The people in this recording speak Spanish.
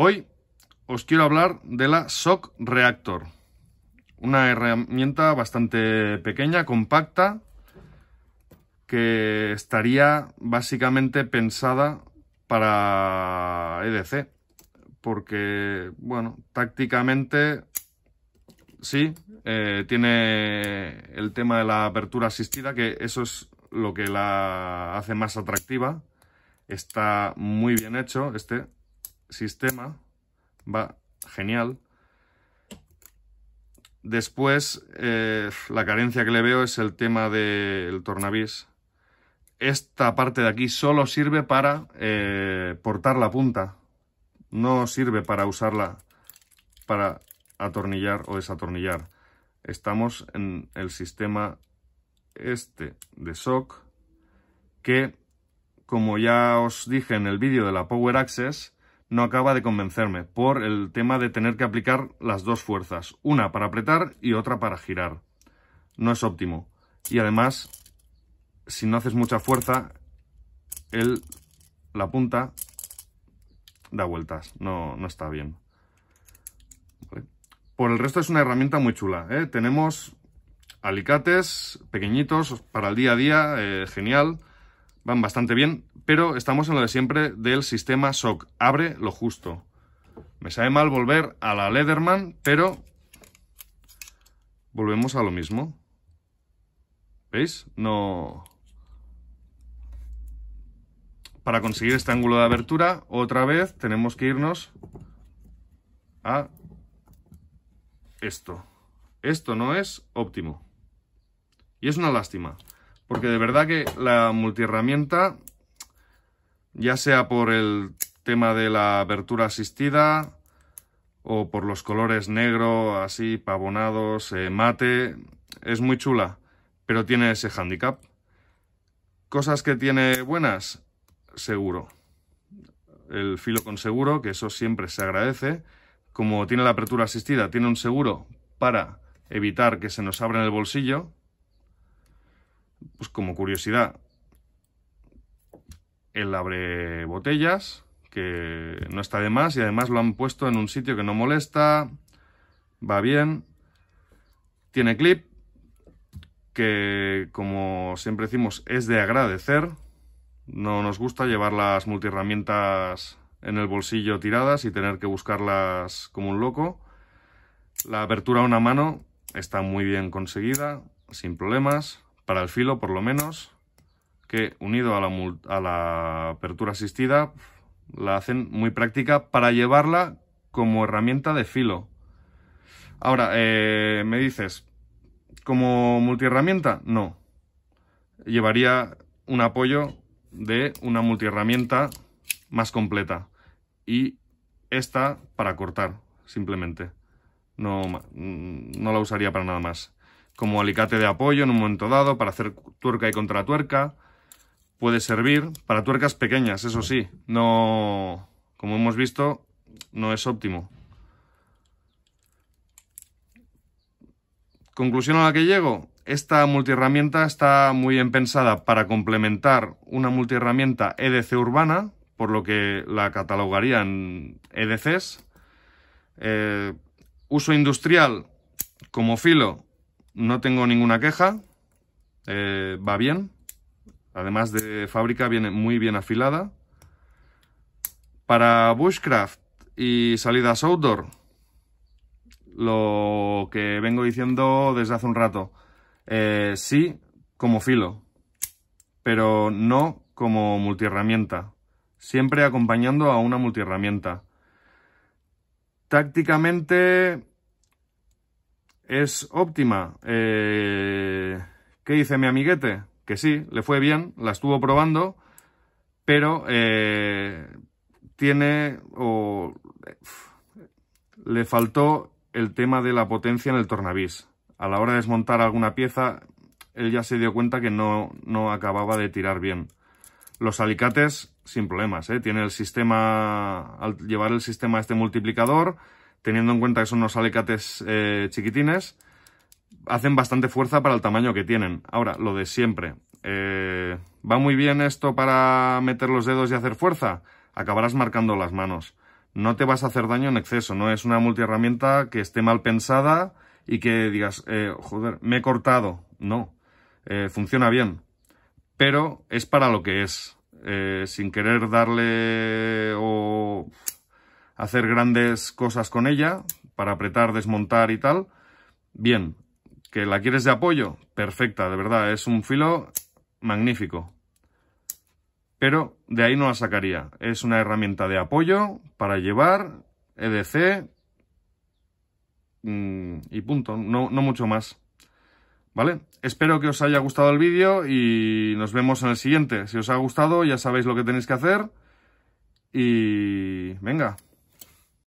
Hoy os quiero hablar de la SOC Reactor, una herramienta bastante pequeña, compacta, que estaría básicamente pensada para EDC, porque, bueno, tácticamente sí, eh, tiene el tema de la apertura asistida, que eso es lo que la hace más atractiva. Está muy bien hecho este, sistema, va genial. Después, eh, la carencia que le veo es el tema del tornavís. Esta parte de aquí solo sirve para eh, portar la punta. No sirve para usarla para atornillar o desatornillar. Estamos en el sistema este de SOC que, como ya os dije en el vídeo de la Power Access, no acaba de convencerme por el tema de tener que aplicar las dos fuerzas, una para apretar y otra para girar. No es óptimo. Y además, si no haces mucha fuerza, el, la punta da vueltas, no, no está bien. Por el resto es una herramienta muy chula. ¿eh? Tenemos alicates pequeñitos para el día a día, eh, genial van bastante bien, pero estamos en lo de siempre del sistema SOC. Abre lo justo. Me sabe mal volver a la Leatherman, pero volvemos a lo mismo. ¿Veis? No... Para conseguir este ángulo de abertura, otra vez tenemos que irnos a esto. Esto no es óptimo. Y es una lástima, porque de verdad que la multiherramienta, ya sea por el tema de la apertura asistida o por los colores negro, así, pavonados, eh, mate, es muy chula, pero tiene ese handicap. Cosas que tiene buenas, seguro. El filo con seguro, que eso siempre se agradece. Como tiene la apertura asistida, tiene un seguro para evitar que se nos abra en el bolsillo, pues como curiosidad, el abre botellas, que no está de más, y además lo han puesto en un sitio que no molesta, va bien, tiene clip, que como siempre decimos es de agradecer, no nos gusta llevar las multiherramientas en el bolsillo tiradas y tener que buscarlas como un loco. La apertura a una mano está muy bien conseguida, sin problemas para el filo por lo menos, que unido a la, apertura asistida la hacen muy práctica para llevarla como herramienta de filo. Ahora, eh, me dices, ¿como multiherramienta? No. Llevaría un apoyo de una multiherramienta más completa. Y esta para cortar, simplemente. No, no la usaría para nada más como alicate de apoyo en un momento dado para hacer tuerca y contratuerca. Puede servir para tuercas pequeñas, eso sí. No, como hemos visto, no es óptimo. Conclusión a la que llego. Esta multiherramienta está muy bien pensada para complementar una multiherramienta EDC urbana, por lo que la catalogaría en EDCs. Eh, uso industrial como filo no tengo ninguna queja, eh, va bien. Además de fábrica viene muy bien afilada. Para Bushcraft y salidas outdoor, lo que vengo diciendo desde hace un rato. Eh, sí, como filo, pero no como multiherramienta. Siempre acompañando a una multiherramienta. Tácticamente es óptima. Eh, ¿Qué dice mi amiguete? Que sí, le fue bien, la estuvo probando, pero eh, tiene o le faltó el tema de la potencia en el tornavís. A la hora de desmontar alguna pieza, él ya se dio cuenta que no, no acababa de tirar bien. Los alicates, sin problemas, ¿eh? Tiene el sistema, al llevar el sistema a este multiplicador, teniendo en cuenta que son unos alicates eh, chiquitines, hacen bastante fuerza para el tamaño que tienen. Ahora, lo de siempre. Eh, ¿Va muy bien esto para meter los dedos y hacer fuerza? Acabarás marcando las manos. No te vas a hacer daño en exceso, no es una multiherramienta que esté mal pensada y que digas, eh, joder, me he cortado. No, funciona bien, pero es para lo que es. sin querer darle o hacer grandes cosas con ella, para apretar, desmontar y tal, bien. ¿Que la quieres de apoyo? Perfecta, de verdad, es un filo magnífico. Pero de ahí no la sacaría. Es una herramienta de apoyo para llevar, EDC mm, y punto, no, no mucho más. ¿Vale? Espero que os haya gustado el vídeo y nos vemos en el siguiente. Si os ha gustado ya sabéis lo que tenéis que hacer y venga,